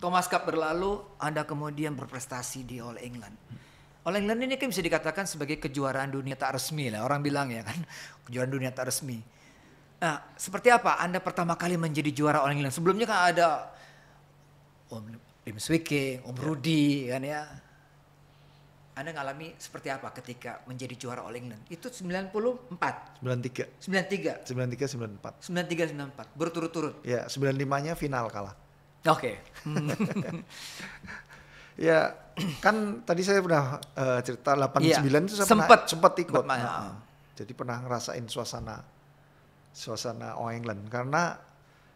Thomas Cup berlalu, Anda kemudian berprestasi di All England. All England ini kan bisa dikatakan sebagai kejuaraan dunia tak resmi lah. Orang bilang ya kan, kejuaraan dunia tak resmi. Nah, seperti apa Anda pertama kali menjadi juara All England? Sebelumnya kan ada Om Lim Swike, Om ya. Rudi kan ya. Anda ngalami seperti apa ketika menjadi juara All England? Itu 94. 93. 93. 93 94. 93 94. Berturut-turut. Ya, 95-nya final kalah. Oke. Okay. ya kan tadi saya pernah uh, cerita 89 ya, itu sempat sempat ikut. Sempet, nah, Jadi pernah ngerasain suasana suasana All England karena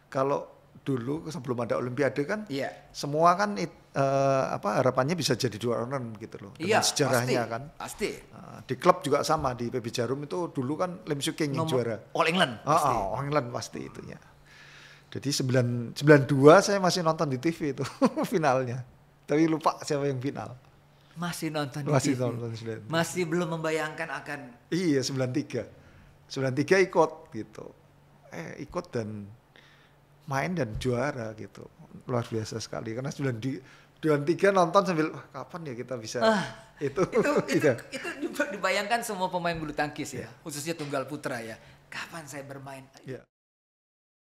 kalau dulu sebelum ada Olimpiade kan ya. semua kan it, uh, apa harapannya bisa jadi runner gitu loh dengan ya, sejarahnya pasti, kan pasti uh, di klub juga sama di PB Jarum itu dulu kan Lim Suking yang juara All England oh, Oh, All England pasti itunya jadi 9, 92 saya masih nonton di TV itu finalnya. Tapi lupa siapa yang final. Masih nonton masih di TV. Nonton 93. Masih belum membayangkan akan Iya, 93. 93 ikut gitu. Eh, ikut dan main dan juara gitu. Luar biasa sekali karena 93 tiga nonton sambil Wah, kapan ya kita bisa ah, itu itu, itu iya. itu dibayangkan semua pemain bulu tangkis yeah. ya iya. khususnya tunggal putra ya kapan saya bermain yeah.